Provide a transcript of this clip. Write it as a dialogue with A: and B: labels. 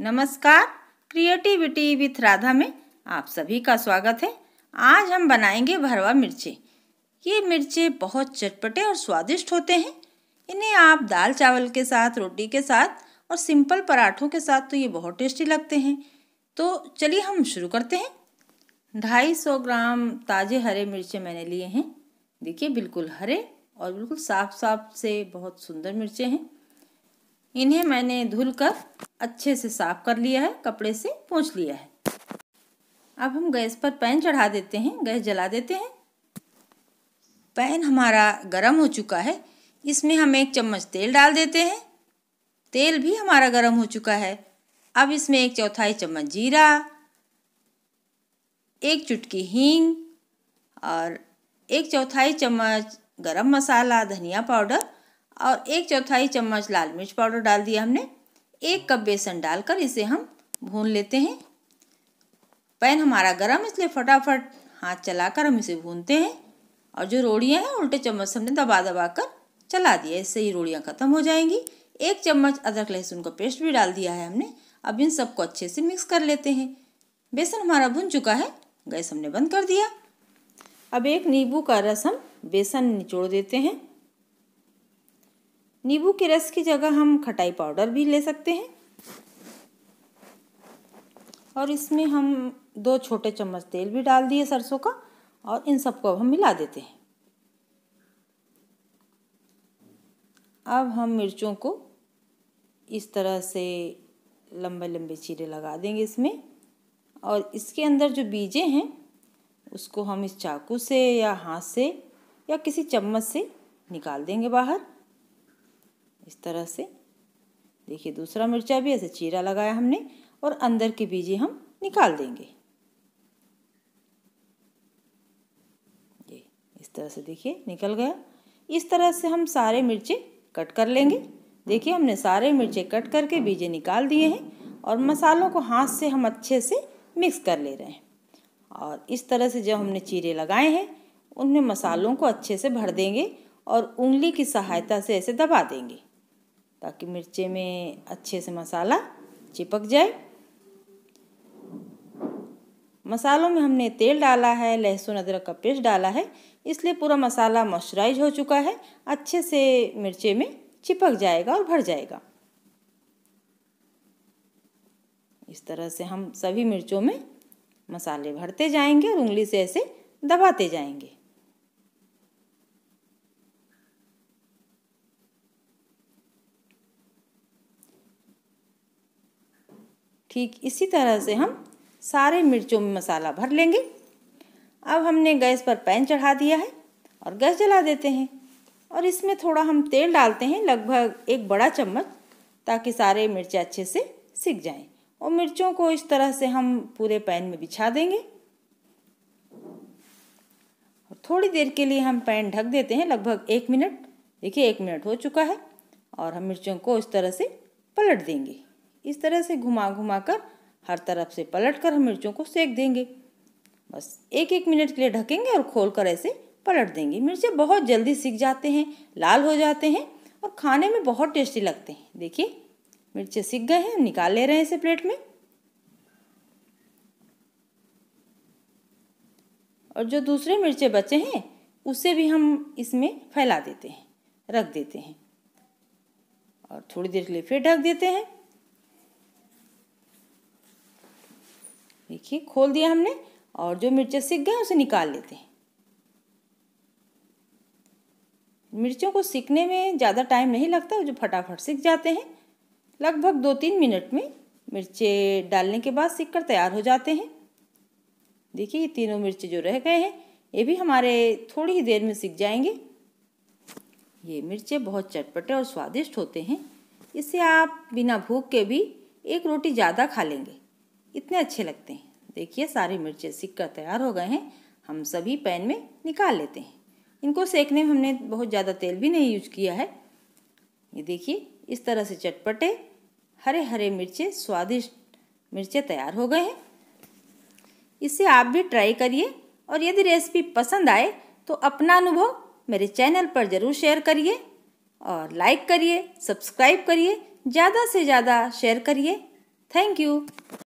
A: नमस्कार creativity with Radha में आप सभी का स्वागत है आज हम बनाएंगे भरवा मिर्चे ये मिर्चे बहुत चटपटे और स्वादिष्ट होते हैं इन्हें आप दाल चावल के साथ रोटी के साथ और सिंपल पराठों के साथ तो ये बहुत टेस्टी लगते हैं तो चलिए हम शुरू करते हैं ढाई सौ ग्राम ताज़े हरे मिर्चे मैंने लिए हैं देखिए बिल्कुल हरे और बिल्कुल साफ साफ से बहुत सुंदर मिर्चे हैं इन्हें मैंने धुलकर अच्छे से साफ कर लिया है कपड़े से पोंछ लिया है अब हम गैस पर पैन चढ़ा देते हैं गैस जला देते हैं पैन हमारा गर्म हो चुका है इसमें हम एक चम्मच तेल डाल देते हैं तेल भी हमारा गर्म हो चुका है अब इसमें एक चौथाई चम्मच जीरा एक चुटकी हींग और एक चौथाई चम्मच गरम मसाला धनिया पाउडर और एक चौथाई चम्मच लाल मिर्च पाउडर डाल दिया हमने एक कप बेसन डालकर इसे हम भून लेते हैं पैन हमारा गर्म इसलिए फटाफट हाथ चलाकर हम इसे भूनते हैं और जो रोड़ियाँ हैं उल्टे चम्मच से हमने दबा दबा कर चला दिया इससे ही रोड़ियाँ ख़त्म हो जाएंगी एक चम्मच अदरक लहसुन का पेस्ट भी डाल दिया है हमने अब इन सबको अच्छे से मिक्स कर लेते हैं बेसन हमारा भुन चुका है गैस हमने बंद कर दिया अब एक नींबू का रस हम बेसन निचोड़ देते हैं नींबू के रस की जगह हम खटाई पाउडर भी ले सकते हैं और इसमें हम दो छोटे चम्मच तेल भी डाल दिए सरसों का और इन सबको अब हम मिला देते हैं अब हम मिर्चों को इस तरह से लंबे लंबे चीरे लगा देंगे इसमें और इसके अंदर जो बीजे हैं उसको हम इस चाकू से या हाथ से या किसी चम्मच से निकाल देंगे बाहर इस तरह से देखिए दूसरा मिर्चा भी ऐसे चीरा लगाया हमने और अंदर के बीजे हम निकाल देंगे ये इस तरह से देखिए निकल गया इस तरह से हम सारे मिर्चे कट कर लेंगे देखिए हमने सारे मिर्चे कट करके बीजे निकाल दिए हैं और मसालों को हाथ से हम अच्छे से मिक्स कर ले रहे हैं और इस तरह से जब हमने चीरे लगाए हैं उनमें मसालों को अच्छे से भर देंगे और उंगली की सहायता से ऐसे दबा देंगे ताकि मिर्चे में अच्छे से मसाला चिपक जाए मसालों में हमने तेल डाला है लहसुन अदरक का पेस्ट डाला है इसलिए पूरा मसाला मॉइस्चराइज हो चुका है अच्छे से मिर्चे में चिपक जाएगा और भर जाएगा इस तरह से हम सभी मिर्चों में मसाले भरते जाएंगे और उंगली से ऐसे दबाते जाएंगे ठीक इसी तरह से हम सारे मिर्चों में मसाला भर लेंगे अब हमने गैस पर पैन चढ़ा दिया है और गैस जला देते हैं और इसमें थोड़ा हम तेल डालते हैं लगभग एक बड़ा चम्मच ताकि सारे मिर्चें अच्छे से सिक जाएं और मिर्चों को इस तरह से हम पूरे पैन में बिछा देंगे और थोड़ी देर के लिए हम पैन ढक देते हैं लगभग एक मिनट देखिए एक मिनट हो चुका है और हम मिर्चों को इस तरह से पलट देंगे इस तरह से घुमा घुमा कर हर तरफ से पलट कर हम मिर्चों को सेक देंगे बस एक एक मिनट के लिए ढकेंगे और खोल कर ऐसे पलट देंगे मिर्चे बहुत जल्दी सीख जाते हैं लाल हो जाते हैं और खाने में बहुत टेस्टी लगते हैं देखिए मिर्चे सीख गए हैं हम निकाल ले रहे हैं इसे प्लेट में और जो दूसरे मिर्चे बचे हैं उसे भी हम इसमें फैला देते हैं रख देते हैं और थोड़ी देर के लिए फिर ढक देते हैं देखिए खोल दिया हमने और जो मिर्चें सीख गए उसे निकाल लेते हैं मिर्चों को सीखने में ज़्यादा टाइम नहीं लगता जो फटाफट सीख जाते हैं लगभग दो तीन मिनट में मिर्चें डालने के बाद सीख कर तैयार हो जाते हैं देखिए ये तीनों मिर्चे जो रह गए हैं ये भी हमारे थोड़ी ही देर में सीख जाएंगे ये मिर्चें बहुत चटपटे और स्वादिष्ट होते हैं इससे आप बिना भूख के भी एक रोटी ज़्यादा खा लेंगे इतने अच्छे लगते हैं देखिए सारी मिर्चें सीख कर तैयार हो गए हैं हम सभी पैन में निकाल लेते हैं इनको सेकने में हमने बहुत ज़्यादा तेल भी नहीं यूज किया है ये देखिए इस तरह से चटपटे हरे हरे मिर्चें स्वादिष्ट मिर्चे तैयार हो गए हैं इसे आप भी ट्राई करिए और यदि रेसिपी पसंद आए तो अपना अनुभव मेरे चैनल पर ज़रूर शेयर करिए और लाइक करिए सब्सक्राइब करिए ज़्यादा से ज़्यादा शेयर करिए थैंक यू